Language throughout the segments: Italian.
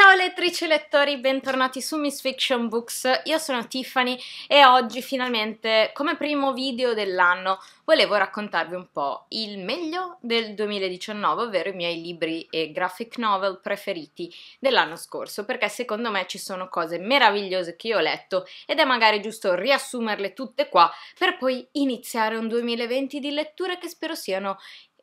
Ciao lettrici e lettori, bentornati su Miss Fiction Books, io sono Tiffany e oggi finalmente, come primo video dell'anno, volevo raccontarvi un po' il meglio del 2019, ovvero i miei libri e graphic novel preferiti dell'anno scorso, perché secondo me ci sono cose meravigliose che io ho letto ed è magari giusto riassumerle tutte qua per poi iniziare un 2020 di letture che spero siano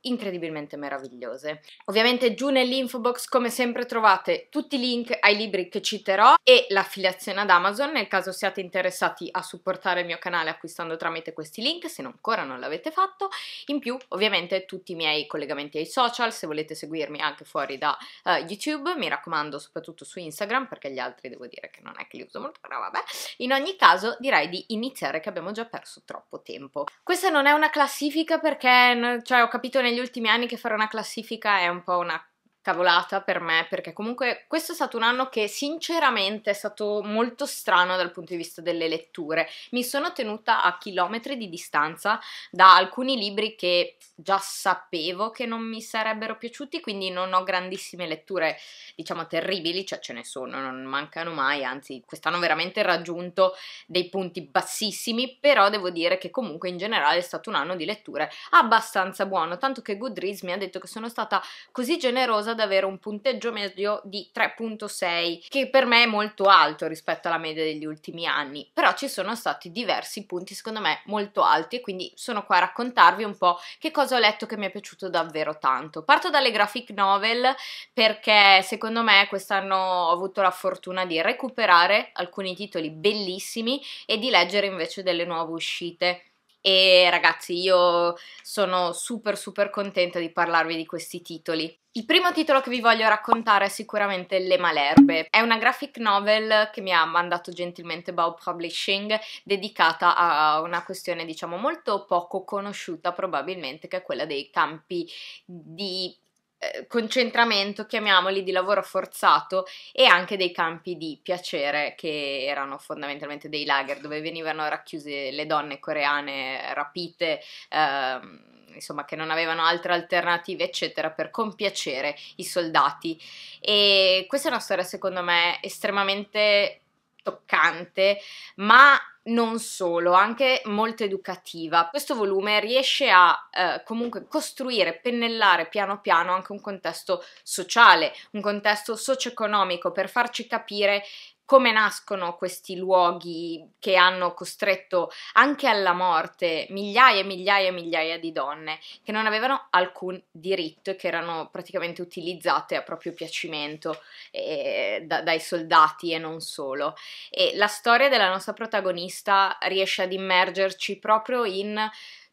incredibilmente meravigliose. Ovviamente giù nell'info box come sempre trovate tutti i link ai libri che citerò e l'affiliazione ad Amazon nel caso siate interessati a supportare il mio canale acquistando tramite questi link se ancora non l'avete fatto. In più ovviamente tutti i miei collegamenti ai social se volete seguirmi anche fuori da uh, YouTube, mi raccomando soprattutto su Instagram perché gli altri devo dire che non è che li uso molto, però vabbè. In ogni caso direi di iniziare che abbiamo già perso troppo tempo. Questa non è una classifica perché cioè, ho capito negli negli ultimi anni che fare una classifica è un po' una cavolata per me perché comunque questo è stato un anno che sinceramente è stato molto strano dal punto di vista delle letture. Mi sono tenuta a chilometri di distanza da alcuni libri che già sapevo che non mi sarebbero piaciuti, quindi non ho grandissime letture, diciamo, terribili, cioè ce ne sono, non mancano mai, anzi quest'anno veramente raggiunto dei punti bassissimi, però devo dire che comunque in generale è stato un anno di letture abbastanza buono, tanto che Goodreads mi ha detto che sono stata così generosa ad avere un punteggio medio di 3.6 che per me è molto alto rispetto alla media degli ultimi anni però ci sono stati diversi punti secondo me molto alti e quindi sono qua a raccontarvi un po' che cosa ho letto che mi è piaciuto davvero tanto parto dalle graphic novel perché secondo me quest'anno ho avuto la fortuna di recuperare alcuni titoli bellissimi e di leggere invece delle nuove uscite e ragazzi, io sono super super contenta di parlarvi di questi titoli. Il primo titolo che vi voglio raccontare è sicuramente Le Malerbe. È una graphic novel che mi ha mandato gentilmente Bow Publishing, dedicata a una questione diciamo molto poco conosciuta probabilmente, che è quella dei campi di eh, concentramento, chiamiamoli, di lavoro forzato e anche dei campi di piacere che erano fondamentalmente dei lager dove venivano racchiuse le donne coreane rapite, ehm, insomma che non avevano altre alternative eccetera per compiacere i soldati e questa è una storia secondo me estremamente toccante ma non solo, anche molto educativa. Questo volume riesce a eh, comunque costruire, pennellare piano piano anche un contesto sociale, un contesto socio-economico per farci capire come nascono questi luoghi che hanno costretto anche alla morte migliaia e migliaia e migliaia di donne che non avevano alcun diritto e che erano praticamente utilizzate a proprio piacimento eh, da, dai soldati e non solo. E la storia della nostra protagonista riesce ad immergerci proprio in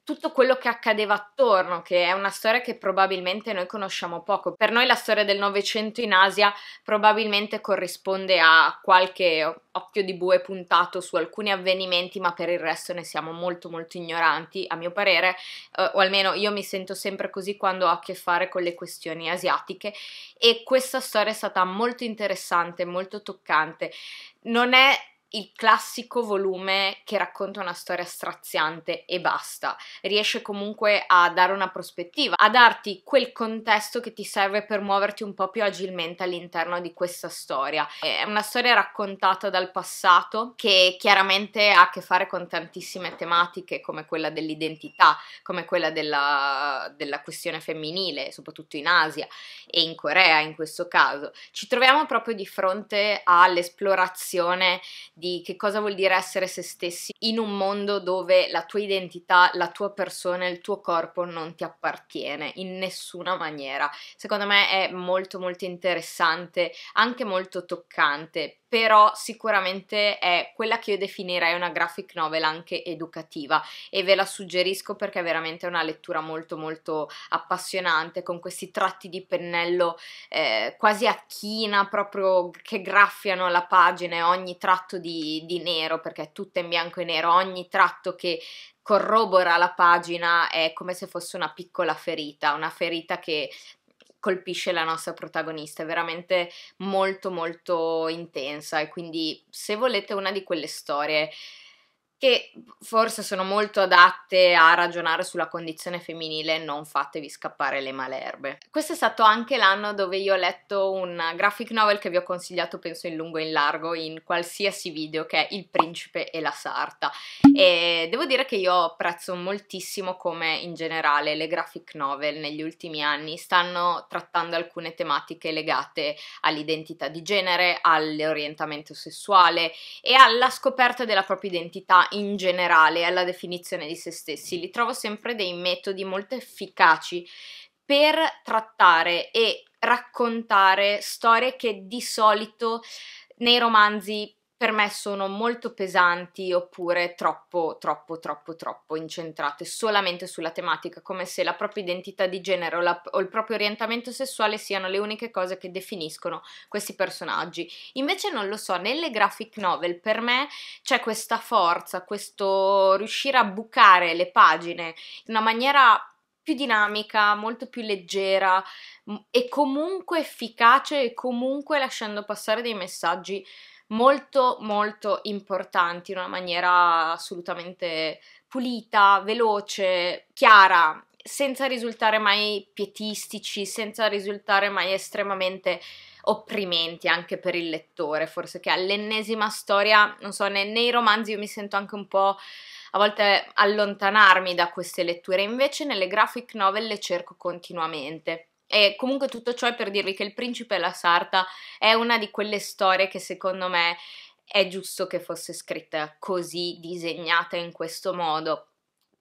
tutto quello che accadeva attorno, che è una storia che probabilmente noi conosciamo poco. Per noi la storia del Novecento in Asia probabilmente corrisponde a qualche occhio di bue puntato su alcuni avvenimenti, ma per il resto ne siamo molto molto ignoranti, a mio parere, eh, o almeno io mi sento sempre così quando ho a che fare con le questioni asiatiche e questa storia è stata molto interessante, molto toccante. Non è il classico volume che racconta una storia straziante e basta. Riesce comunque a dare una prospettiva, a darti quel contesto che ti serve per muoverti un po' più agilmente all'interno di questa storia. È una storia raccontata dal passato che chiaramente ha a che fare con tantissime tematiche come quella dell'identità, come quella della, della questione femminile, soprattutto in Asia e in Corea in questo caso. Ci troviamo proprio di fronte all'esplorazione di che cosa vuol dire essere se stessi in un mondo dove la tua identità, la tua persona, il tuo corpo non ti appartiene in nessuna maniera. Secondo me è molto molto interessante, anche molto toccante però sicuramente è quella che io definirei una graphic novel anche educativa e ve la suggerisco perché è veramente una lettura molto molto appassionante con questi tratti di pennello eh, quasi a china proprio che graffiano la pagina e ogni tratto di, di nero perché è tutta in bianco e nero, ogni tratto che corrobora la pagina è come se fosse una piccola ferita, una ferita che colpisce la nostra protagonista, è veramente molto molto intensa e quindi se volete una di quelle storie che forse sono molto adatte a ragionare sulla condizione femminile non fatevi scappare le malerbe. Questo è stato anche l'anno dove io ho letto un graphic novel che vi ho consigliato penso in lungo e in largo in qualsiasi video che è Il principe e la sarta e devo dire che io apprezzo moltissimo come in generale le graphic novel negli ultimi anni stanno trattando alcune tematiche legate all'identità di genere, all'orientamento sessuale e alla scoperta della propria identità in generale alla definizione di se stessi, li trovo sempre dei metodi molto efficaci per trattare e raccontare storie che di solito nei romanzi per me sono molto pesanti oppure troppo, troppo, troppo, troppo incentrate solamente sulla tematica, come se la propria identità di genere o, la, o, il proprio orientamento sessuale siano le uniche cose che definiscono questi personaggi. Invece non lo so, nelle graphic novel per me c'è questa forza, questo riuscire a bucare le pagine in una maniera più dinamica, molto più leggera mm, e comunque efficace e comunque lasciando passare dei messaggi molto molto importanti in una maniera assolutamente pulita, veloce, chiara, senza risultare mai pietistici, senza risultare mai estremamente opprimenti anche per il lettore, forse che all'ennesima storia, non so, nei, nei romanzi io mi sento anche un po' a volte allontanarmi da queste letture, invece nelle graphic novel le cerco continuamente e comunque tutto ciò è per dirvi che Il principe e la sarta è una di quelle storie che secondo me è giusto che fosse scritta così, disegnata in questo modo,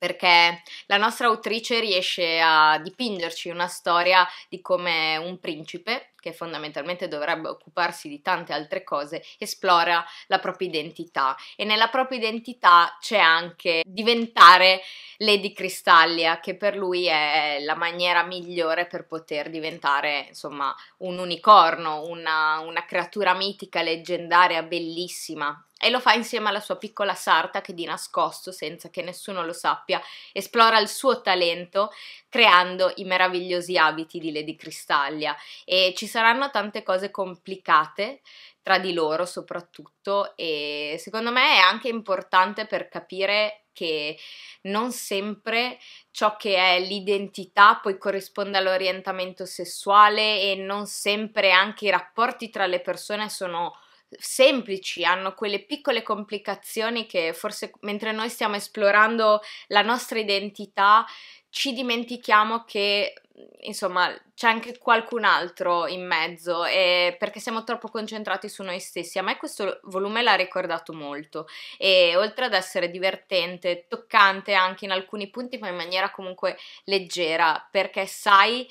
perché la nostra autrice riesce a dipingerci una storia di come un principe, che fondamentalmente dovrebbe occuparsi di tante altre cose, esplora la propria identità e nella propria identità c'è anche diventare Lady Cristallia, che per lui è la maniera migliore per poter diventare insomma un unicorno, una, una creatura mitica, leggendaria, bellissima e lo fa insieme alla sua piccola sarta che di nascosto, senza che nessuno lo sappia, esplora il suo talento creando i meravigliosi abiti di Lady Cristaglia e ci saranno tante cose complicate tra di loro soprattutto e secondo me è anche importante per capire che non sempre ciò che è l'identità poi corrisponde all'orientamento sessuale e non sempre anche i rapporti tra le persone sono semplici, hanno quelle piccole complicazioni che forse mentre noi stiamo esplorando la nostra identità ci dimentichiamo che mhmm, insomma c'è anche qualcun altro in mezzo e perché siamo troppo concentrati su noi stessi. A me questo volume l'ha ricordato molto e oltre ad essere divertente, toccante anche in alcuni punti, ma in maniera comunque leggera, perché sai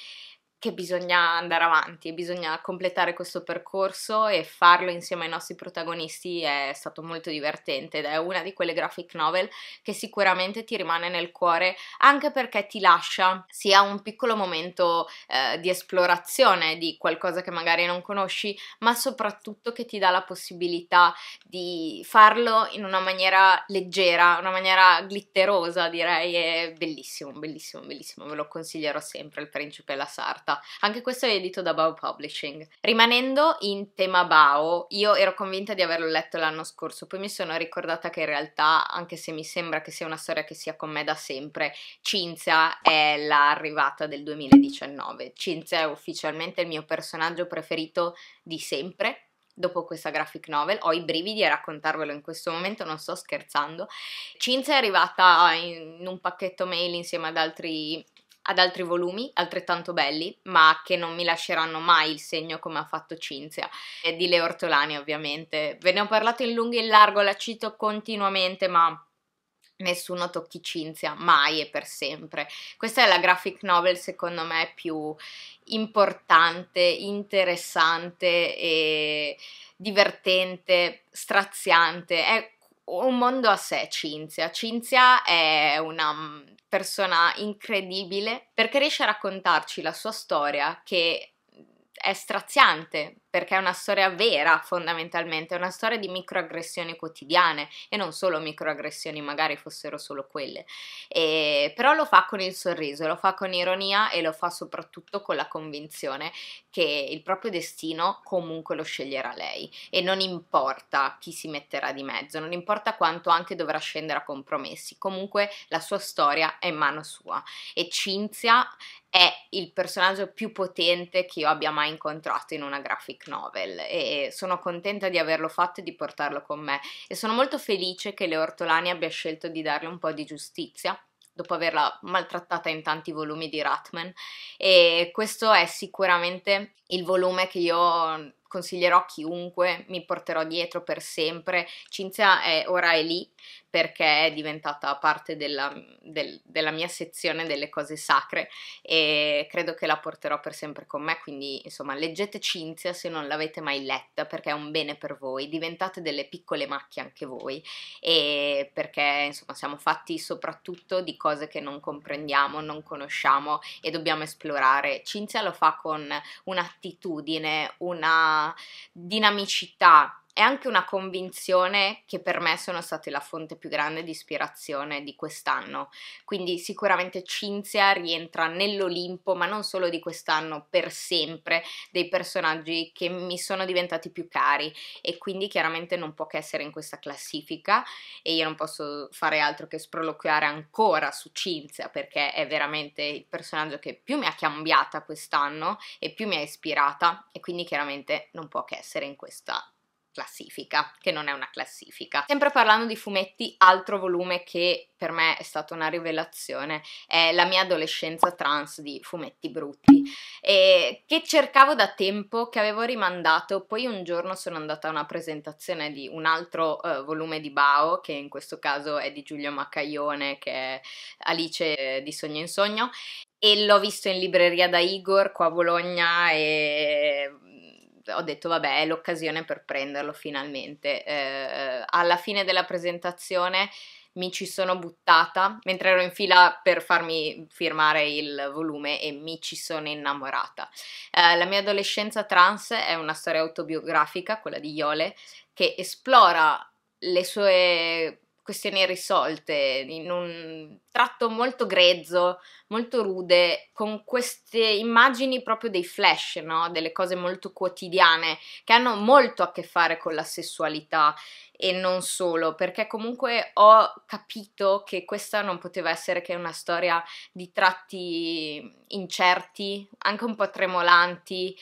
che bisogna andare avanti, bisogna completare questo percorso e farlo insieme ai nostri protagonisti è stato molto divertente ed è una di quelle graphic novel che sicuramente ti rimane nel cuore anche perché ti lascia sia un piccolo momento eh, di esplorazione di qualcosa che magari non conosci, ma soprattutto che ti dà la possibilità di farlo in una maniera leggera, una maniera glitterosa direi, è bellissimo, bellissimo, bellissimo, ve lo consiglierò sempre, Il principe e la sarta puntata. Esatto. Anche questo è edito da Bao Publishing. Rimanendo in tema Bao, io ero convinta di averlo letto l'anno scorso, poi mi sono ricordata che in realtà, anche se mi sembra che sia una storia che sia con me da sempre, Cinzia è l'arrivata del 2019. Cinzia è ufficialmente il mio personaggio preferito di sempre, dopo questa graphic novel, ho i brividi a raccontarvelo in questo momento, non sto scherzando. Cinzia è arrivata in un pacchetto mail insieme ad altri ad altri volumi altrettanto belli, ma che non mi lasceranno mai il segno come ha fatto Cinzia, e di Le Ortolani ovviamente. Ve ne ho parlato in lungo e in largo, la cito continuamente, ma nessuno tocchi Cinzia, mai e per sempre. Questa è la graphic novel secondo me più importante, interessante e divertente, straziante, è un mondo a sé Cinzia. Cinzia è una mm, persona incredibile perché riesce a raccontarci la sua storia che è straziante perché è una storia vera fondamentalmente, è una storia di microaggressioni quotidiane e non solo microaggressioni, magari fossero solo quelle, e, però lo fa con il sorriso, lo fa con ironia e lo fa soprattutto con la convinzione che il proprio destino comunque lo sceglierà lei e non importa chi si metterà di mezzo, non importa quanto anche dovrà scendere a compromessi, comunque la sua storia è in mano sua e Cinzia è il personaggio più potente che io abbia mai incontrato in una graphic novel e sono contenta di averlo fatto e di portarlo con me e sono molto felice che Le Ortolani abbia scelto di darle un po' di giustizia dopo averla maltrattata in tanti volumi di Ratman e questo è sicuramente il volume che io consiglierò a chiunque, mi porterò dietro per sempre. Cinzia è, ora è lì perché è diventata parte della, del, della, mia sezione delle cose sacre e credo che la porterò per sempre con me, quindi insomma leggete Cinzia se non l'avete mai letta perché è un bene per voi, diventate delle piccole macchie anche voi e perché insomma siamo fatti soprattutto di cose che non comprendiamo, non conosciamo e dobbiamo esplorare. Cinzia lo fa con un'attitudine, una dinamicità è anche una convinzione che per me sono state la fonte più grande di ispirazione di quest'anno. Quindi sicuramente Cinzia rientra nell'Olimpo, ma non solo di quest'anno, per sempre, dei personaggi che mi sono diventati più cari e quindi chiaramente non può che essere in questa classifica e io non posso fare altro che sproloquiare ancora su Cinzia perché è veramente il personaggio che più mi ha cambiata quest'anno e più mi ha ispirata e quindi chiaramente non può che essere in questa classifica, che non è una classifica. Sempre parlando di fumetti, altro volume che per me è stata una rivelazione è La mia adolescenza trans di Fumetti Brutti, e che cercavo da tempo, che avevo rimandato, poi un giorno sono andata a una presentazione di un altro eh, volume di Bao, che in questo caso è di Giulio Maccaione, che è Alice di Sogno in Sogno, e l'ho visto in libreria da Igor qua a Bologna e ho detto vabbè è l'occasione per prenderlo finalmente. Eh, alla fine della presentazione mi ci sono buttata mentre ero in fila per farmi firmare il volume e mi ci sono innamorata. Eh, la mia adolescenza trans è una storia autobiografica, quella di Iole, che esplora le sue questioni risolte in un tratto molto grezzo, molto rude, con queste immagini proprio dei flash, no? delle cose molto quotidiane, che hanno molto a che fare con la sessualità e non solo, perché comunque ho capito che questa non poteva essere che una storia di tratti incerti, anche un po' tremolanti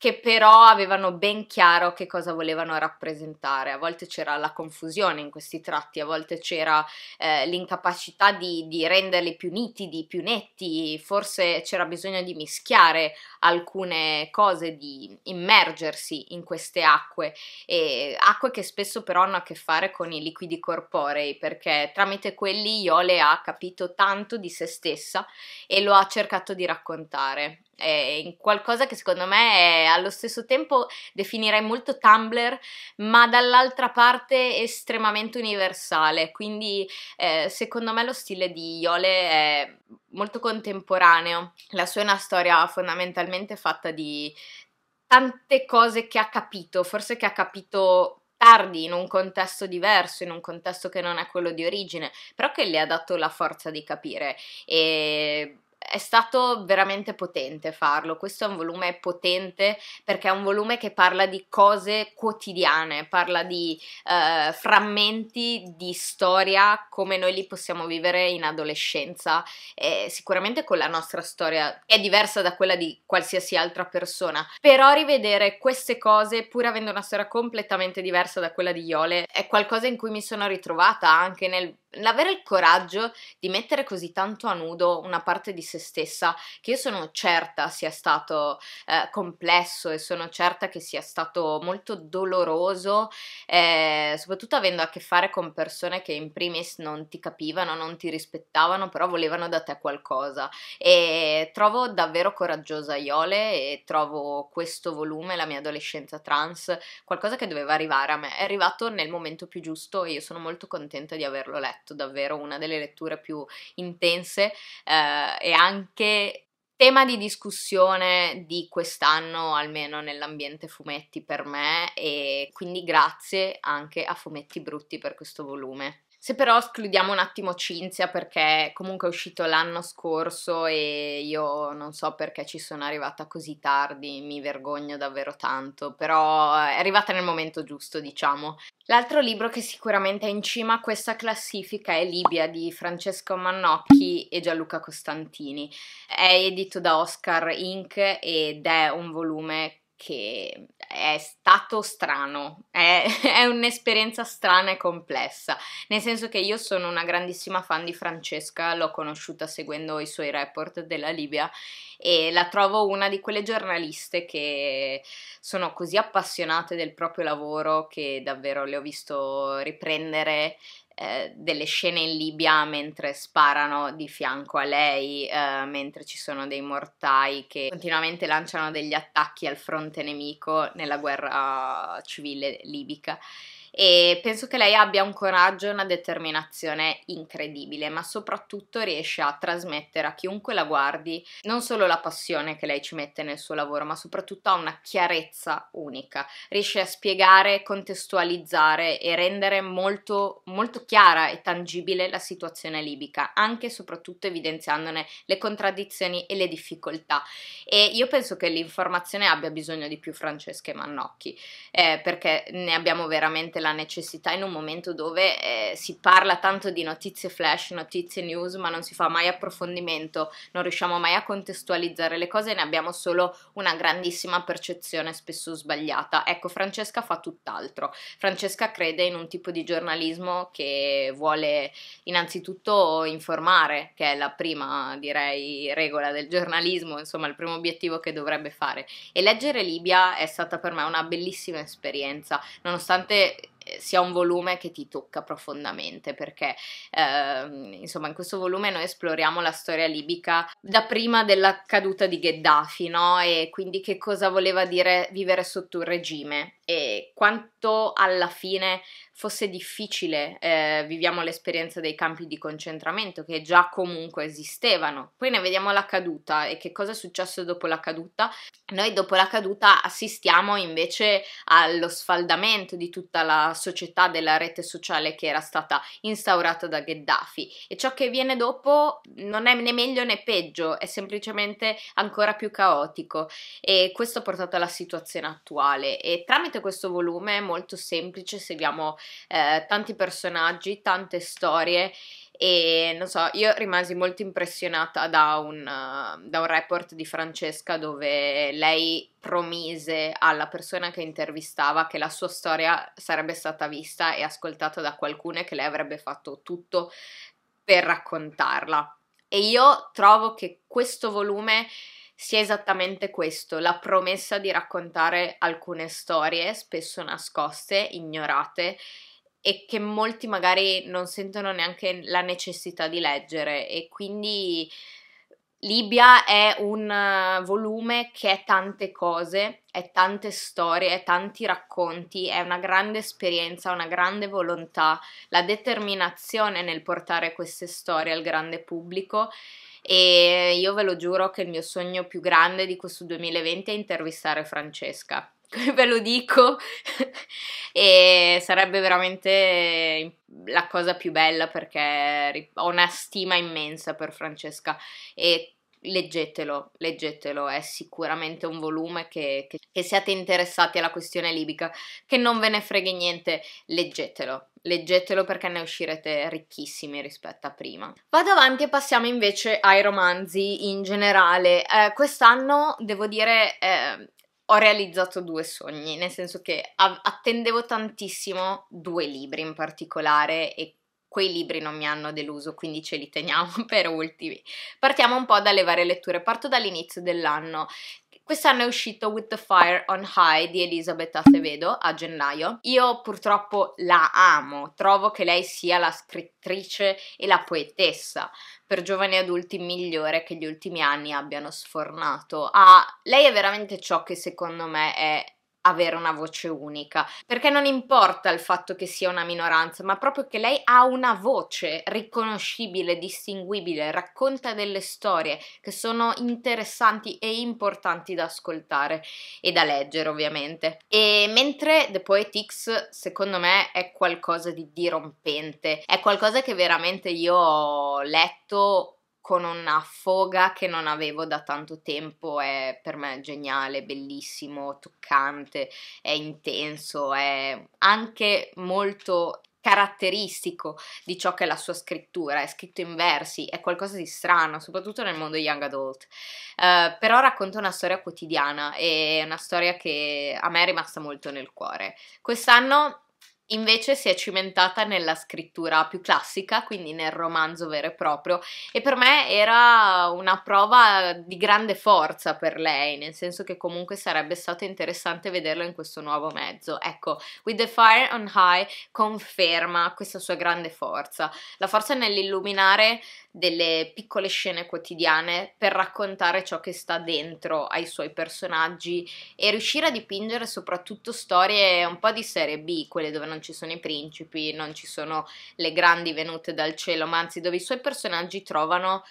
che però avevano ben chiaro che cosa volevano rappresentare. A volte c'era la confusione in questi tratti, a volte c'era eh, l'incapacità di, di, renderli più nitidi, più netti, forse c'era bisogno di mischiare alcune cose, di immergersi in queste acque, e acque che spesso però hanno a che fare con i liquidi corporei, perché tramite quelli Iole ha capito tanto di se stessa e lo ha cercato di raccontare è qualcosa che secondo me è, allo stesso tempo definirei molto Tumblr, ma dall'altra parte estremamente universale. Quindi eh, secondo me lo stile di Iole è molto contemporaneo. La sua è una storia fondamentalmente fatta di tante cose che ha capito, forse che ha capito tardi, in un contesto diverso, in un contesto che non è quello di origine, però che le ha dato la forza di capire e è stato veramente potente farlo. Questo è un volume potente perché è un volume che parla di cose quotidiane, parla di eh, frammenti di storia come noi li possiamo vivere in adolescenza e sicuramente con la nostra storia è diversa da quella di qualsiasi altra persona, però rivedere queste cose pur avendo una storia completamente diversa da quella di Iole è qualcosa in cui mi sono ritrovata anche nel l'avere il coraggio di mettere così tanto a nudo una parte di se stessa, che io sono certa sia stato eh, complesso e sono certa che sia stato molto doloroso, eh, soprattutto avendo a che fare con persone che in primis non ti capivano, non ti rispettavano, però volevano da te qualcosa. E trovo davvero coraggiosa Iole e trovo questo volume, la mia adolescenza trans, qualcosa che doveva arrivare a me. È arrivato nel momento più giusto e io sono molto contenta di averlo letto, davvero una delle letture più intense eh, e anche anche tema di discussione di quest'anno, almeno nell'ambiente fumetti per me, e quindi grazie anche a Fumetti Brutti per questo volume. Se però escludiamo un attimo Cinzia perché comunque è uscito l'anno scorso e io non so perché ci sono arrivata così tardi, mi vergogno davvero tanto, però è arrivata nel momento giusto, diciamo. L'altro libro che sicuramente è in cima a questa classifica è Libia di Francesco Mannocchi e Gianluca Costantini. È edito da Oscar Inc ed è un volume che è stato strano, è, è un'esperienza strana e complessa, nel senso che io sono una grandissima fan di Francesca, l'ho conosciuta seguendo i suoi report della Libia e la trovo una di quelle giornaliste che sono così appassionate del proprio lavoro che davvero le ho visto riprendere eh, delle scene in Libia mentre sparano di fianco a lei, eh, mentre ci sono dei mortai che continuamente lanciano degli attacchi al fronte nemico nella guerra civile libica e penso che lei abbia un coraggio e una determinazione incredibile, ma soprattutto riesce a trasmettere a chiunque la guardi non solo la passione che lei ci mette nel suo lavoro, ma soprattutto ha una chiarezza unica. Riesce a spiegare, contestualizzare e rendere molto, molto chiara e tangibile la situazione libica, anche e soprattutto evidenziandone le contraddizioni e le difficoltà. E io penso che l'informazione abbia bisogno di più Francesca e Mannocchi, eh, perché ne abbiamo veramente anche la necessità in un momento dove eh, si parla tanto di notizie flash, notizie news, ma non si fa mai approfondimento, non riusciamo mai a contestualizzare le cose, ne abbiamo solo una grandissima percezione spesso sbagliata. Ecco, Francesca fa tutt'altro. Francesca crede in un tipo di giornalismo che vuole innanzitutto informare, che è la prima, direi, regola del giornalismo, insomma, il primo obiettivo che dovrebbe fare. E leggere Libia è stata per me una bellissima esperienza, nonostante eh, sia un volume che ti tocca profondamente perché eh, insomma in questo volume noi esploriamo la storia libica da prima della caduta di Gheddafi no? e quindi che cosa voleva dire vivere sotto un regime e quanto alla fine fosse difficile, eh, viviamo l'esperienza dei campi di concentramento che già comunque esistevano. Poi ne vediamo la caduta e che cosa è successo dopo la caduta. Noi dopo la caduta assistiamo invece allo sfaldamento di tutta la società della rete sociale che era stata instaurata da Gheddafi e ciò che viene dopo non è né meglio né peggio, è semplicemente ancora più caotico e questo ha portato alla situazione attuale e tramite questo volume è molto semplice seguiamo eh, tanti personaggi, tante storie e non so, io rimasi molto impressionata da un, uh, da un, report di Francesca dove lei promise alla persona che intervistava che la sua storia sarebbe stata vista e ascoltata da qualcuno e che lei avrebbe fatto tutto per raccontarla. E io trovo che questo volume sia esattamente questo, la promessa di raccontare alcune storie spesso nascoste, ignorate e che molti magari non sentono neanche la necessità di leggere e quindi Libia è un eh, volume che è tante cose, è tante storie, è tanti racconti, è una grande esperienza, una grande volontà, la determinazione nel portare queste storie al grande pubblico e io ve lo giuro che il mio sogno più grande di questo 2020 è intervistare Francesca ve lo dico e sarebbe veramente la cosa più bella perché ho una stima immensa per Francesca e leggetelo, leggetelo, è sicuramente un volume che, che, che siate interessati alla questione libica, che non ve ne freghi niente, leggetelo, Leggetelo perché ne uscirete ricchissimi rispetto a prima. Vado avanti e passiamo invece ai romanzi in generale. Eh, quest'anno, devo dire, eh, ho realizzato due sogni, nel senso che attendevo tantissimo due libri in particolare e quei libri non mi hanno deluso, quindi ce li teniamo per ultimi. Partiamo un po' dalle varie letture, parto dall'inizio dell'anno. Quest'anno è uscito With the Fire on High di Elizabeth Acevedo a gennaio. Io purtroppo la amo, trovo che lei sia la scrittrice e la poetessa per giovani adulti migliore che gli ultimi anni abbiano sfornato. Ah, lei è veramente ciò che secondo me è avere una voce unica, perché non importa il fatto che sia una minoranza, ma proprio che lei ha una voce riconoscibile, distinguibile, racconta delle storie che sono interessanti e importanti da ascoltare e da leggere ovviamente. E mentre The Poetics secondo me è qualcosa di dirompente, è qualcosa che veramente io ho letto con una foga che non avevo da tanto tempo, è per me geniale, bellissimo, toccante, è intenso, è anche molto caratteristico di ciò che è la sua scrittura, è scritto in versi, è qualcosa di strano, soprattutto nel mondo young adult. Uh, però racconta una storia quotidiana e una storia che a me è rimasta molto nel cuore. Quest'anno Invece si è cimentata nella scrittura più classica, quindi nel romanzo vero e proprio, e per me era una prova di grande forza per lei, nel senso che comunque sarebbe stato interessante vederlo in questo nuovo mezzo. Ecco, With the Fire on High conferma questa sua grande forza, la forza nell'illuminare delle piccole scene quotidiane per raccontare ciò che sta dentro ai suoi personaggi e riuscire a dipingere soprattutto storie un po' di serie B, quelle dove non non ci sono i principi, non ci sono le grandi venute dal cielo, ma anzi dove i suoi personaggi trovano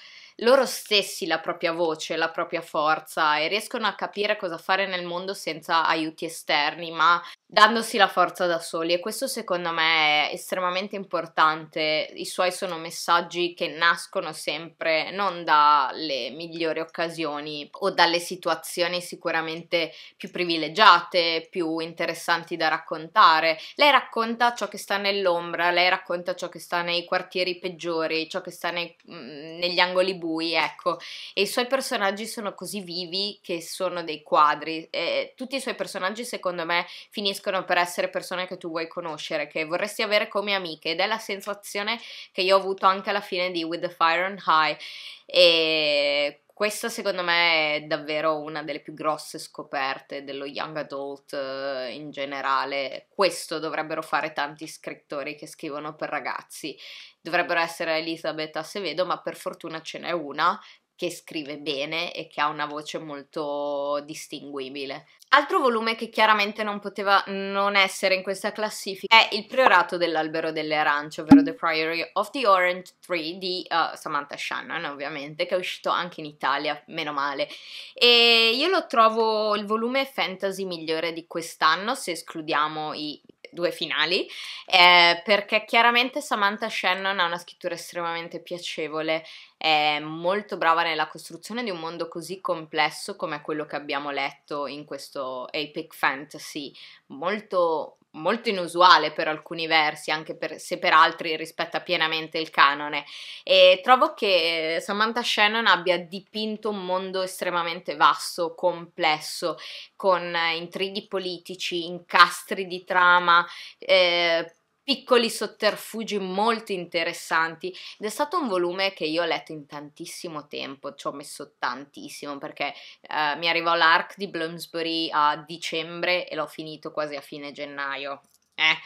loro stessi la propria voce, la propria forza e riescono a capire cosa fare nel mondo senza aiuti esterni, ma dandosi la forza da soli e questo secondo me è estremamente importante. I suoi sono messaggi che nascono sempre non dalle migliori occasioni o dalle situazioni sicuramente più privilegiate, più interessanti da raccontare. Lei racconta ciò che sta nell'ombra, lei racconta ciò che sta nei quartieri peggiori, ciò che sta nei, mm, negli angoli bui, ecco. E i suoi personaggi sono così vivi che sono dei quadri. E tutti i suoi personaggi secondo me finiscono finiscono per essere persone che tu vuoi conoscere, che vorresti avere come amiche ed è la sensazione che io ho avuto anche alla fine di With the Fire on High e questa secondo me è davvero una delle più grosse scoperte dello young adult eh, in generale. Questo dovrebbero fare tanti scrittori che scrivono per ragazzi. Dovrebbero essere Elisabetta Sevedo, ma per fortuna ce n'è una che scrive bene e che ha una voce molto distinguibile. Altro volume che chiaramente non poteva non essere in questa classifica è Il priorato dell'albero delle arance, ovvero The Priory of the Orange Tree di uh, Samantha Shannon, ovviamente, che è uscito anche in Italia, meno male. E io lo trovo il volume fantasy migliore di quest'anno, se escludiamo i due finali, eh, perché chiaramente Samantha Shannon ha una scrittura estremamente piacevole, è molto brava nella costruzione di un mondo così complesso come quello che abbiamo letto in questo Epic Fantasy, molto molto inusuale per alcuni versi, anche per, se per altri rispetta pienamente il canone. E trovo che eh, Samantha Shannon abbia dipinto un mondo estremamente vasto, complesso, con eh, intrighi politici, incastri di trama, eh, piccoli sotterfugi molto interessanti ed è stato un volume che io ho letto in tantissimo tempo, ci ho messo tantissimo perché eh, mi arrivò l'arc di Bloomsbury a dicembre e l'ho finito quasi a fine gennaio. Eh.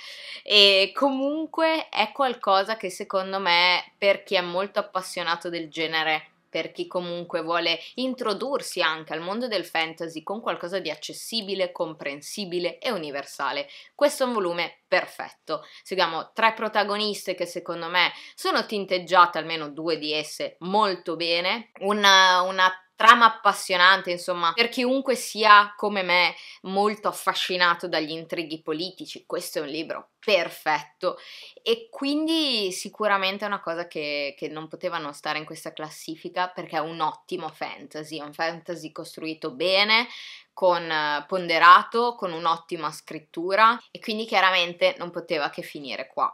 E comunque è qualcosa che secondo me per chi è molto appassionato del genere per chi comunque vuole introdursi anche al mondo del fantasy con qualcosa di accessibile, comprensibile e universale. Questo è un volume perfetto. Seguiamo tre protagoniste che secondo me sono tinteggiate, almeno due di esse, molto bene. Una, una trama appassionante, insomma, per chiunque sia come me molto affascinato dagli intrighi politici, questo è un libro perfetto e quindi sicuramente è una cosa che, che non poteva non stare in questa classifica perché è un ottimo fantasy, è un fantasy costruito bene, con eh, ponderato, con un'ottima scrittura e quindi chiaramente non poteva che finire qua.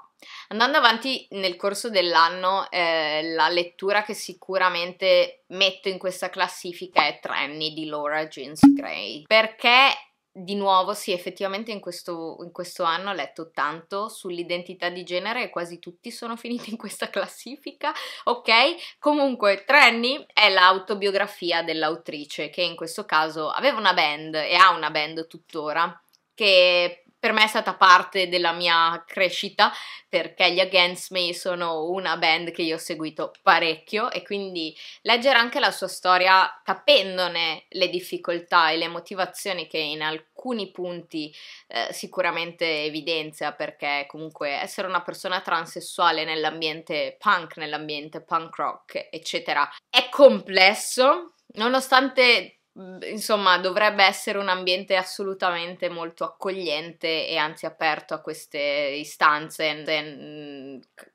Andando avanti nel corso dell'anno, eh, la lettura che sicuramente metto in questa classifica è Tranny di Laura Jeans Gray, perché di nuovo, sì, effettivamente in questo, in questo, anno ho letto tanto sull'identità di genere e quasi tutti sono finiti in questa classifica, ok? Comunque, Trenny è l'autobiografia dell'autrice che in questo caso aveva una band e ha una band tuttora che per me è stata parte della mia crescita perché gli Against Me sono una band che io ho seguito parecchio e quindi leggere anche la sua storia capendone le difficoltà e le motivazioni che in alcuni punti eh, sicuramente evidenzia perché comunque essere una persona transessuale nell'ambiente punk, nell'ambiente punk rock eccetera è complesso nonostante Mhmm, insomma, dovrebbe essere un ambiente assolutamente molto accogliente e anzi aperto a queste istanze.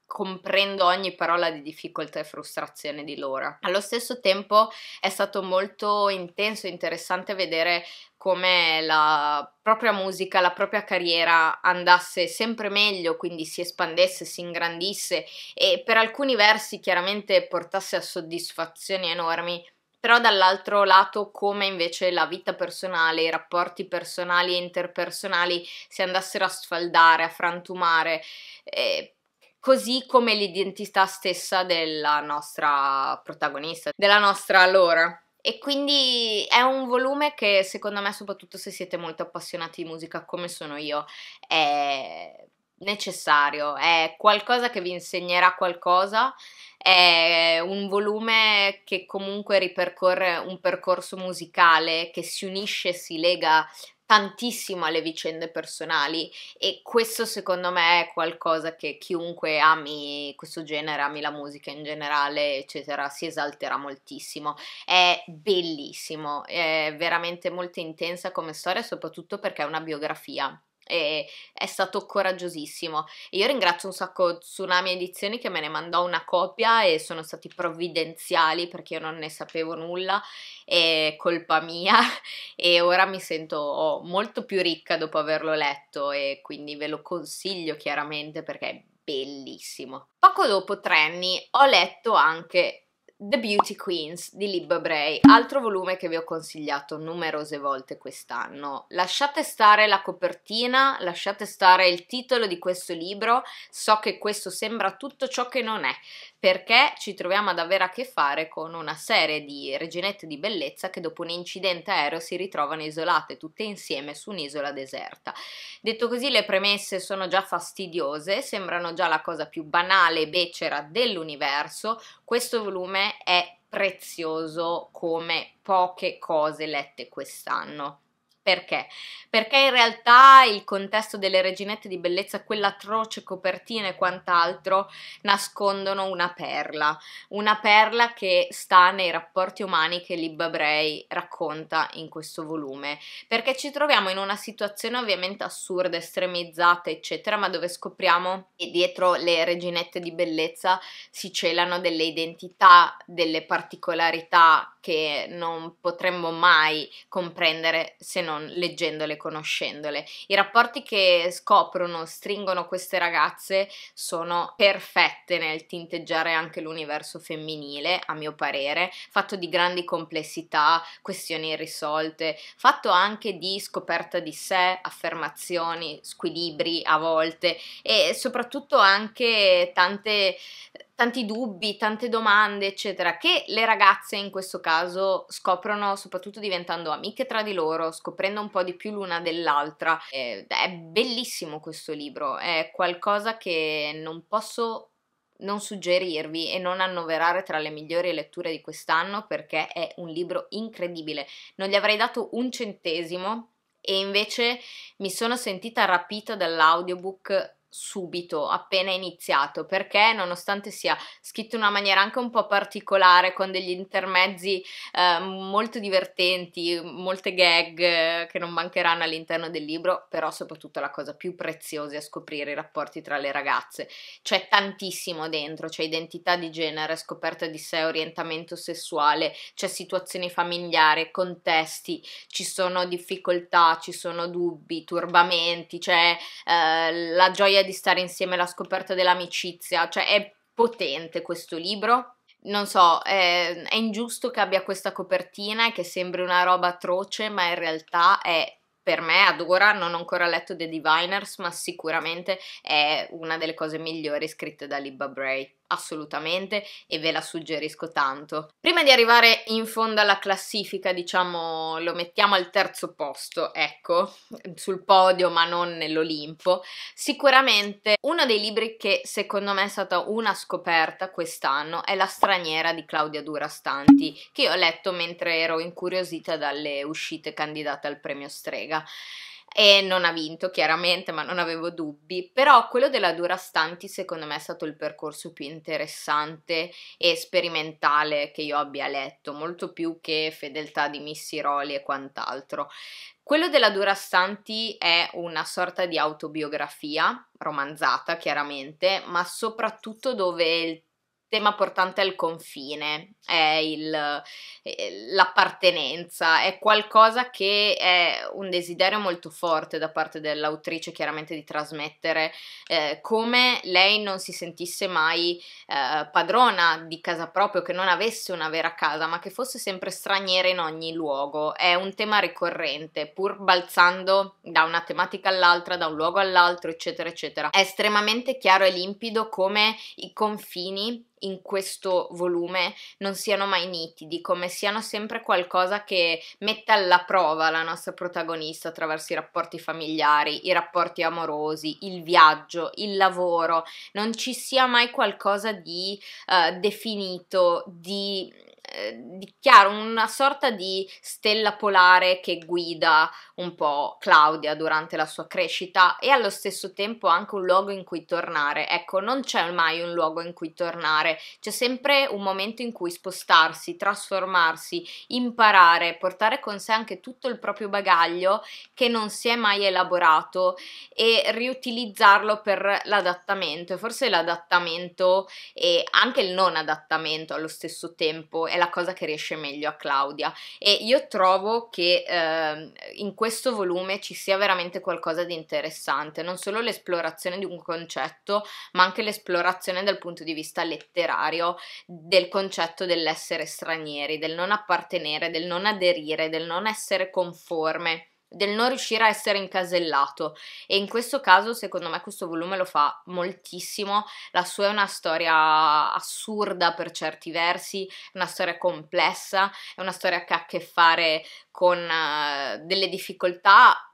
Comprendo ogni parola di difficoltà e frustrazione di Laura. Allo stesso tempo è stato molto intenso e interessante vedere come la propria musica, la propria carriera andasse sempre meglio, quindi si espandesse, si ingrandisse e per alcuni versi chiaramente portasse a soddisfazioni enormi però dall'altro lato come invece la vita personale, i rapporti personali e interpersonali si andassero a sfaldare, a frantumare, eh, così come l'identità stessa della nostra protagonista, della nostra Laura. E quindi è un volume che secondo me, soprattutto se siete molto appassionati di musica come sono io, è necessario, è qualcosa che vi insegnerà qualcosa, è un volume che comunque ripercorre un percorso musicale che si unisce si lega tantissimo alle vicende personali e questo secondo me è qualcosa che chiunque ami questo genere, ami la musica in generale, eccetera, si esalterà moltissimo. È bellissimo, è veramente molto intensa come storia, soprattutto perché è una biografia e è stato coraggiosissimo. E io ringrazio un sacco Tsunami Edizioni che me ne mandò una copia e sono stati provvidenziali perché io non ne sapevo nulla, è colpa mia e ora mi sento molto più ricca dopo averlo letto e quindi ve lo consiglio chiaramente perché è bellissimo. Poco dopo tre anni ho letto anche The Beauty Queens di Lib Bray, altro volume che vi ho consigliato numerose volte quest'anno. Lasciate stare la copertina, lasciate stare il titolo di questo libro, so che questo sembra tutto ciò che non è, perché ci troviamo ad avere a che fare con una serie di reginette di bellezza che dopo un incidente aereo si ritrovano isolate tutte insieme su un'isola deserta. Detto così le premesse sono già fastidiose, sembrano già la cosa più banale e becera dell'universo, questo volume è prezioso come poche cose lette quest'anno. Perché? Perché in realtà il contesto delle reginette di bellezza, quell'atroce copertina e quant'altro, nascondono una perla, una perla che sta nei rapporti umani che Libba Bray racconta in questo volume, perché ci troviamo in una situazione ovviamente assurda, estremizzata, eccetera, ma dove scopriamo che dietro le reginette di bellezza si celano delle identità, delle particolarità che non potremmo mai comprendere se non non leggendole, conoscendole. I rapporti che scoprono, stringono queste ragazze sono perfette nel tinteggiare anche l'universo femminile, a mio parere, fatto di grandi complessità, questioni irrisolte, fatto anche di scoperta di sé, affermazioni, squilibri a volte e soprattutto anche tante tanti dubbi, tante domande, eccetera, che le ragazze in questo caso scoprono soprattutto diventando amiche tra di loro, scoprendo un po' di più l'una dell'altra. Eh, è bellissimo questo libro, è qualcosa che non posso non suggerirvi e non annoverare tra le migliori letture di quest'anno perché è un libro incredibile. Non gli avrei dato un centesimo e invece mi sono sentita rapita dall'audiobook subito, appena iniziato, perché nonostante sia scritto in una maniera anche un po' particolare, con degli intermezzi eh, molto divertenti, molte gag eh, che non mancheranno all'interno del libro, però soprattutto la cosa più preziosa è scoprire i rapporti tra le ragazze. C'è tantissimo dentro, c'è identità di genere, scoperta di sé, orientamento sessuale, c'è situazioni familiari, contesti, ci sono difficoltà, ci sono dubbi, turbamenti, c'è eh, la gioia di stare insieme, la scoperta dell'amicizia, cioè è potente questo libro. Non so, è, ehm, è ingiusto che abbia questa copertina e che sembri una roba atroce, ma in realtà è per me ad ora non ho ancora letto The Diviners, ma sicuramente è una delle cose migliori scritte da Libba Bray assolutamente e ve la suggerisco tanto. Prima di arrivare in fondo alla classifica, diciamo, lo mettiamo al terzo posto, ecco, sul podio ma non nell'Olimpo. Sicuramente uno dei libri che secondo me è stata una scoperta quest'anno è La straniera di Claudia Durastanti, che io ho letto mentre ero incuriosita dalle uscite candidate al premio Strega e non ha vinto chiaramente, ma non avevo dubbi, però quello della Durastanti secondo me è stato il percorso più interessante e sperimentale che io abbia letto, molto più che Fedeltà di Missy Roli e quant'altro. Quello della Durastanti è una sorta di autobiografia, romanzata chiaramente, ma soprattutto dove il tema portante al confine, è il, eh, l'appartenenza, è qualcosa che è un desiderio molto forte da parte dell'autrice chiaramente di trasmettere eh, come lei non si sentisse mai eh, padrona di casa propria, che non avesse una vera casa, ma che fosse sempre straniera in ogni luogo. È un tema ricorrente, pur balzando da una tematica all'altra, da un luogo all'altro, eccetera, eccetera. È estremamente chiaro e limpido come i confini in questo volume non siano mai nitidi, come siano sempre qualcosa che metta alla prova la nostra protagonista attraverso i rapporti familiari, i rapporti amorosi, il viaggio, il lavoro, non ci sia mai qualcosa di uh, definito, eh, di chiaro, una sorta di stella polare che guida un po' Claudia durante la sua crescita e allo stesso tempo anche un luogo in cui tornare. Ecco, non c'è mai un luogo in cui tornare, c'è sempre un momento in cui spostarsi, trasformarsi, imparare, portare con sé anche tutto il proprio bagaglio che non si è mai elaborato e riutilizzarlo per l'adattamento. forse l'adattamento e anche il non adattamento allo stesso tempo è la cosa che riesce meglio a Claudia. E io trovo che eh, in questo questo volume ci sia veramente qualcosa di interessante, non solo l'esplorazione di un concetto, ma anche l'esplorazione dal punto di vista letterario del concetto dell'essere stranieri, del non appartenere, del non aderire, del non essere conforme del non riuscire a essere incasellato e in questo caso secondo me questo volume lo fa moltissimo, la sua è una storia assurda per certi versi, è una storia complessa, è una storia che ha a che fare con uh, delle difficoltà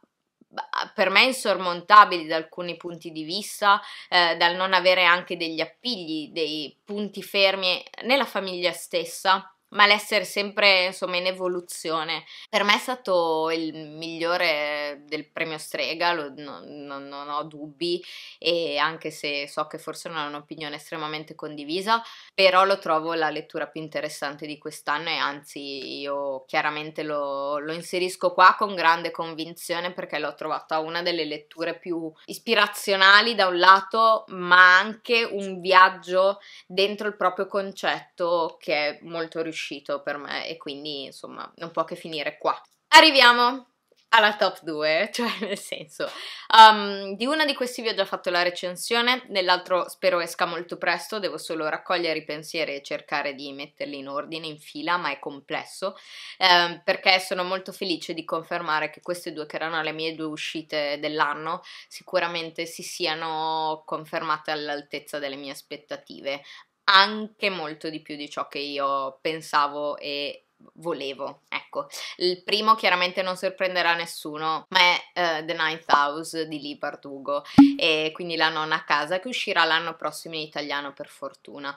per me insormontabili da alcuni punti di vista, eh, dal non avere anche degli appigli, dei punti fermi nella famiglia stessa ma l'essere sempre insomma in evoluzione. Per me è stato il migliore del premio Strega, lo, no, no, non ho dubbi e anche se so che forse non è un'opinione estremamente condivisa, però lo trovo la lettura più interessante di quest'anno e anzi io chiaramente lo, lo inserisco qua con grande convinzione perché l'ho trovata una delle letture più ispirazionali da un lato, ma anche un viaggio dentro il proprio concetto che è molto riuscito riuscito per me e quindi insomma non può che finire qua. Arriviamo alla top 2, cioè nel senso, um, di una di questi vi ho già fatto la recensione, nell'altro spero esca molto presto, devo solo raccogliere i pensieri e cercare di metterli in ordine, in fila, ma è complesso, um, perché sono molto felice di confermare che queste due che erano le mie due uscite dell'anno sicuramente si siano confermate all'altezza delle mie aspettative, anche molto di più di ciò che io pensavo e volevo. Ecco, il primo chiaramente non sorprenderà nessuno, ma è uh, The Ninth House di Lee Bardugo, e quindi La nonna casa che uscirà l'anno prossimo in italiano per fortuna.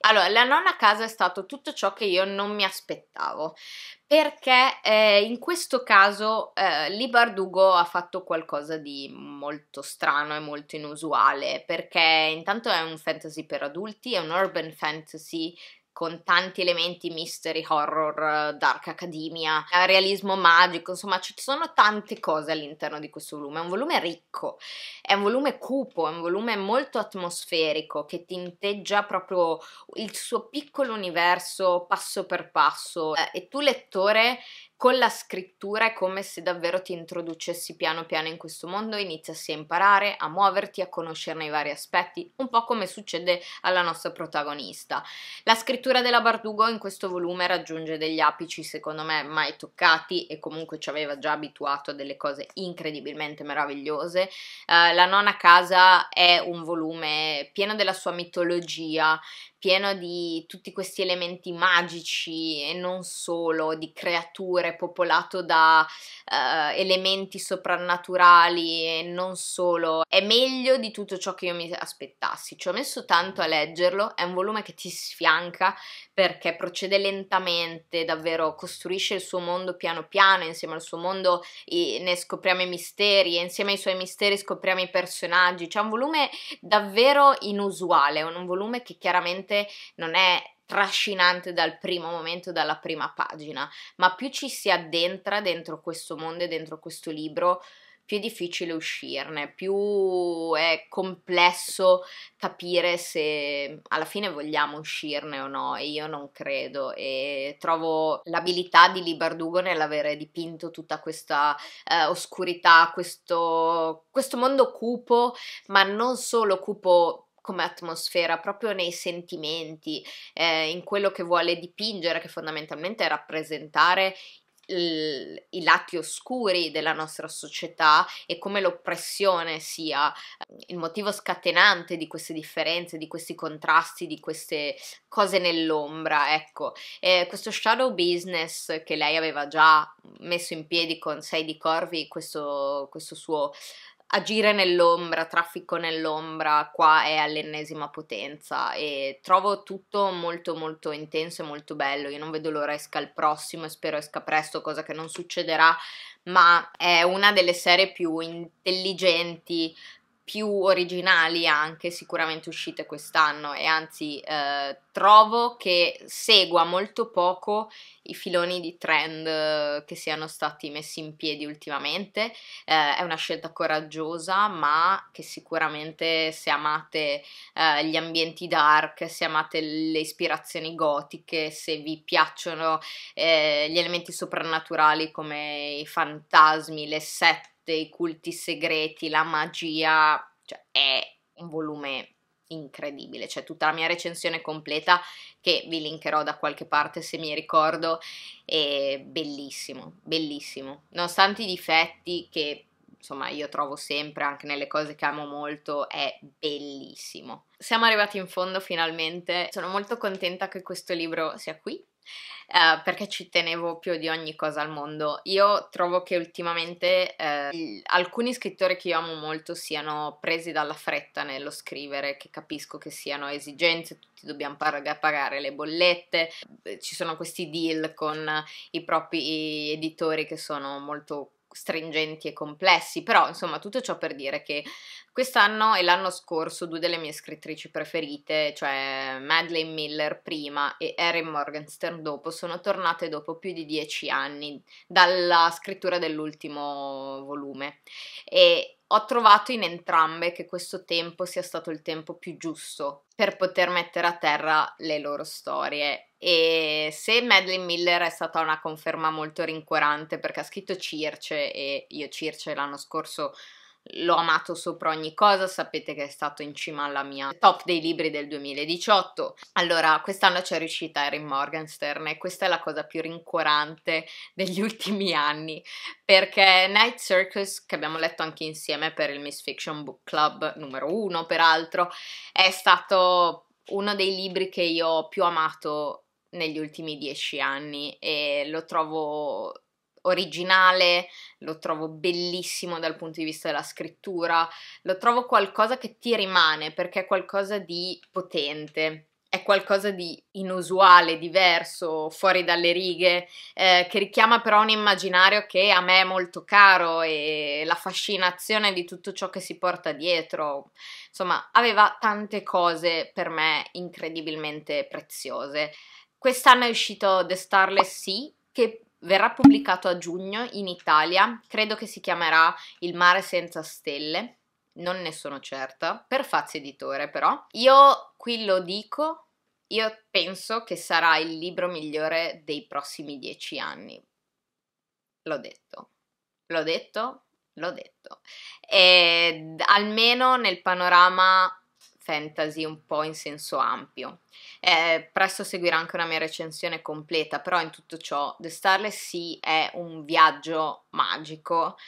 Allora, La nonna casa è stato tutto ciò che io non mi aspettavo, perché eh, in questo caso eh, Lee Bardugo ha fatto qualcosa di molto strano e molto inusuale, perché intanto è un fantasy per adulti, è un urban fantasy con tanti elementi mystery horror, dark academia, realismo magico, insomma ci sono tante cose all'interno di questo volume. È un volume ricco, è un volume cupo, è un volume molto atmosferico che tinteggia proprio il suo piccolo universo passo per passo eh, e tu lettore con la scrittura è come se davvero ti introducessi piano piano in questo mondo, iniziassi a imparare, a muoverti, a conoscerne i vari aspetti, un po' come succede alla nostra protagonista. La scrittura della Bardugo in questo volume raggiunge degli apici secondo me mai toccati e comunque ci aveva già abituato a delle cose incredibilmente meravigliose. Uh, la nona casa è un volume pieno della sua mitologia, pieno di tutti questi elementi magici e non solo, di creature, popolato da uh, elementi soprannaturali e non solo. È meglio di tutto ciò che io mi aspettassi. Ci ho messo tanto a leggerlo, è un volume che ti sfianca perché procede lentamente, davvero costruisce il suo mondo piano piano, insieme al suo mondo ne scopriamo i misteri e insieme ai suoi misteri scopriamo i personaggi. C'è cioè, un volume davvero inusuale, un volume che chiaramente sicuramente non è trascinante dal primo momento, dalla prima pagina, ma più ci si addentra dentro questo mondo e dentro questo libro, più è difficile uscirne, più è complesso capire se alla fine vogliamo uscirne o no, e io non credo e trovo l'abilità di Libardugo nell'avere dipinto tutta questa eh, oscurità, questo, questo mondo cupo, ma non solo cupo come atmosfera, proprio nei sentimenti, eh, in quello che vuole dipingere, che fondamentalmente è rappresentare i lati oscuri della nostra società e come l'oppressione sia eh, il motivo scatenante di queste differenze, di questi contrasti, di queste cose nell'ombra. Ecco, eh, questo shadow business che lei aveva già messo in piedi con Sei di Corvi, questo, questo suo agire nell'ombra, traffico nell'ombra, qua è all'ennesima potenza e trovo tutto molto molto intenso e molto bello. Io non vedo l'ora esca il prossimo e spero esca presto, cosa che non succederà, ma è una delle serie più intelligenti più originali anche sicuramente uscite quest'anno e anzi eh, trovo che segua molto poco i filoni di trend eh, che siano stati messi in piedi ultimamente. Eh, è una scelta coraggiosa ma che sicuramente se amate eh, gli ambienti dark, se amate le ispirazioni gotiche, se vi piacciono eh, gli elementi soprannaturali come i fantasmi, le sette, Ghost, i culti segreti, la magia, cioè è un volume incredibile, c'è cioè, tutta la mia recensione completa che vi linkerò da qualche parte se mi ricordo, è bellissimo, bellissimo, nonostante i difetti che insomma io trovo sempre anche nelle cose che amo molto, è bellissimo. Siamo arrivati in fondo finalmente, sono molto contenta che questo libro sia qui Uh, perché ci tenevo più di ogni cosa al mondo. Io trovo che ultimamente uh, il, alcuni scrittori che io amo molto siano presi dalla fretta nello scrivere, che capisco che siano esigenze, tutti dobbiamo pag- pagare le bollette, ci sono questi deal con i propri editori che sono molto stringenti e complessi, però insomma tutto ciò per dire che quest'anno e l'anno scorso due delle mie scrittrici preferite, cioè Madeleine Miller prima e Erin Morgenstern dopo, sono tornate dopo più di dieci anni dalla scrittura dell'ultimo volume e ho trovato in entrambe che questo tempo sia stato il tempo più giusto per poter mettere a terra le loro storie e se Madeline Miller è stata una conferma molto rincuorante perché ha scritto Circe e io Circe l'anno scorso l'ho amato sopra ogni cosa, sapete che è stato in cima alla mia top dei libri del 2018. Allora, quest'anno c'è riuscita Erin Morgenstern e questa è la cosa più rincuorante degli ultimi anni, perché Night Circus, che abbiamo letto anche insieme per il Miss Fiction Book Club numero uno, peraltro, è stato uno dei libri che io ho più amato negli ultimi dieci anni e lo trovo originale, lo trovo bellissimo dal punto di vista della scrittura, lo trovo qualcosa che ti rimane perché è qualcosa di potente. È qualcosa di inusuale, diverso, fuori dalle righe, eh, che richiama però un immaginario che a me è molto caro e la fascinazione di tutto ciò che si porta dietro. Insomma, aveva tante cose per me incredibilmente preziose. Quest'anno è uscito The Starless Sea, che verrà pubblicato a giugno in Italia, credo che si chiamerà Il mare senza stelle, non ne sono certa, per Fazio Editore però. Io qui lo dico, io penso che sarà il libro migliore dei prossimi dieci anni. L'ho detto, l'ho detto, l'ho detto. E almeno nel panorama fantasy un po' in senso ampio. Eh, presto seguirà anche una mia recensione completa, però in tutto ciò The Starless Sea è un viaggio magico,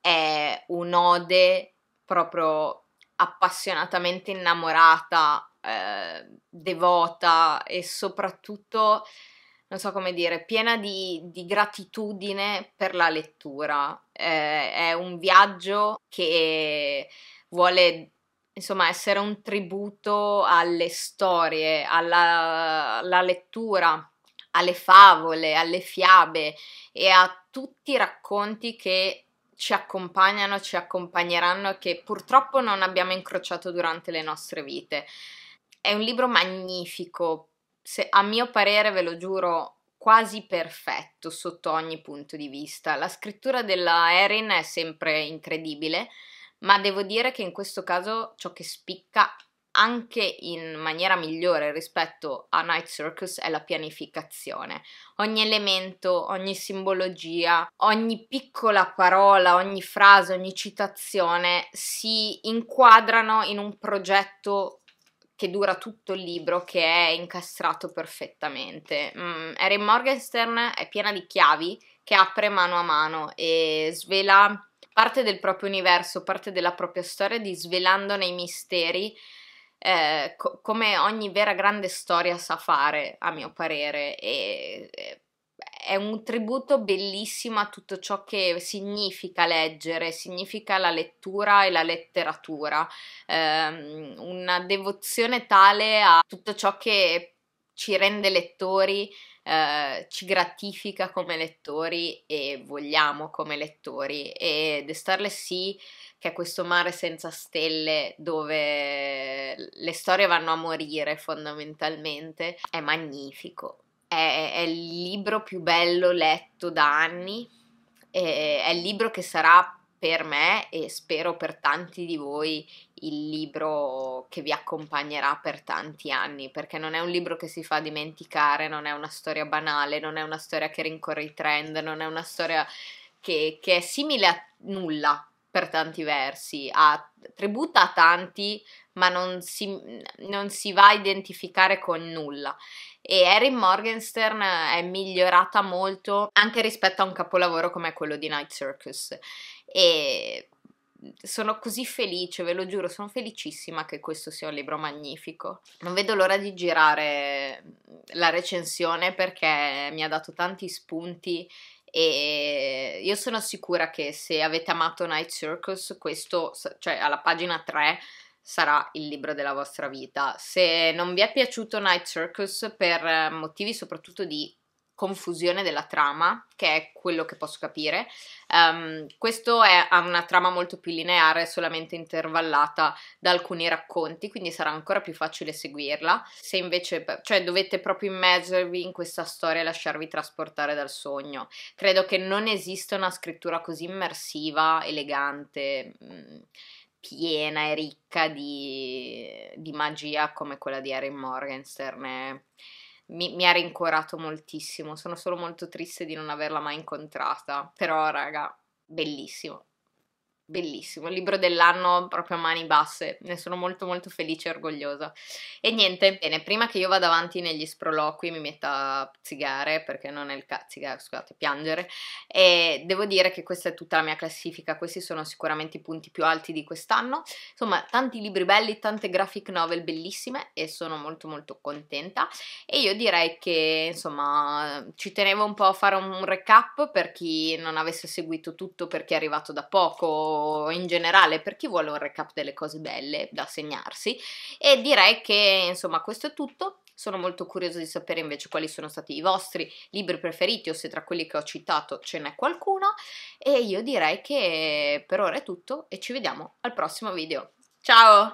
è un'ode proprio appassionatamente innamorata, eh, devota e soprattutto non so come dire, piena di, di gratitudine per la lettura. Eh, è un viaggio che vuole insomma, essere un tributo alle storie, alla, alla lettura, alle favole, alle fiabe e a tutti i racconti che ci accompagnano, ci accompagneranno e che purtroppo non abbiamo incrociato durante le nostre vite. È un libro magnifico, se, a mio parere ve lo giuro quasi perfetto sotto ogni punto di vista. La scrittura della Erin è sempre incredibile ma devo dire che in questo caso ciò che spicca anche in maniera migliore rispetto a Night Circus è la pianificazione. Ogni elemento, ogni simbologia, ogni piccola parola, ogni frase, ogni citazione si inquadrano in un progetto che dura tutto il libro, che è incastrato perfettamente. Mm, Erin Morgenstern è piena di chiavi che apre mano a mano e svela parte del proprio universo, parte della propria storia, di svelandone i misteri, eh, co- come ogni vera grande storia sa fare, a mio parere. E, e, è un tributo bellissimo a tutto ciò che significa leggere, significa la lettura e la letteratura, eh, una devozione tale a tutto ciò che ci rende lettori eh, ci gratifica come lettori e vogliamo come lettori e The Starless Sea che è questo mare senza stelle dove le storie vanno a morire fondamentalmente è magnifico è, è il libro più bello letto da anni è, è il libro che sarà per me e spero per tanti di voi il libro che vi accompagnerà per tanti anni, perché non è un libro che si fa dimenticare, non è una storia banale, non è una storia che rincorre i trend, non è una storia che, che è simile a nulla per tanti versi, a, tributa a tanti, ma non si, non si va a identificare con nulla e Erin Morgenstern è migliorata molto anche rispetto a un capolavoro come quello di Night Circus e sono così felice, ve lo giuro, sono felicissima che questo sia un libro magnifico. Non vedo l'ora di girare mm, la recensione perché mi ha dato tanti spunti e io sono sicura che se avete amato Night Circus, questo, cioè alla pagina 3 sarà il libro della vostra vita. Se non vi è piaciuto Night Circus per motivi soprattutto di confusione della trama, che è quello che posso capire. Um, questo è, ha una trama molto più lineare, solamente intervallata da alcuni racconti, quindi sarà ancora più facile seguirla. Se invece, cioè, dovete proprio immergervi in questa storia e lasciarvi trasportare dal sogno. Credo che non esista una scrittura così immersiva, elegante. Mh, mm, piena e ricca di, di, magia come quella di Harry Morgenstern mi, mi, ha rincuorato moltissimo. Sono solo molto triste di non averla mai incontrata. Però, raga, bellissimo bellissimo, libro dell'anno proprio a mani basse, ne sono molto molto felice e orgogliosa. E niente, bene, prima che io vada avanti negli sproloqui mi metta a zigare, perché non è il caso, scusate, piangere, e devo dire che questa è tutta la mia classifica, questi sono sicuramente i punti più alti di quest'anno, insomma tanti libri belli, tante graphic novel bellissime e sono molto molto contenta e io direi che insomma ci tenevo un po' a fare un recap per chi non avesse seguito tutto perché è arrivato da poco in generale per chi vuole un recap delle cose belle da segnarsi e direi che insomma questo è tutto. Sono molto curiosa di sapere invece quali sono stati i vostri libri preferiti o se tra quelli che ho citato ce n'è qualcuno e io direi che per ora è tutto e ci vediamo al prossimo video. Ciao!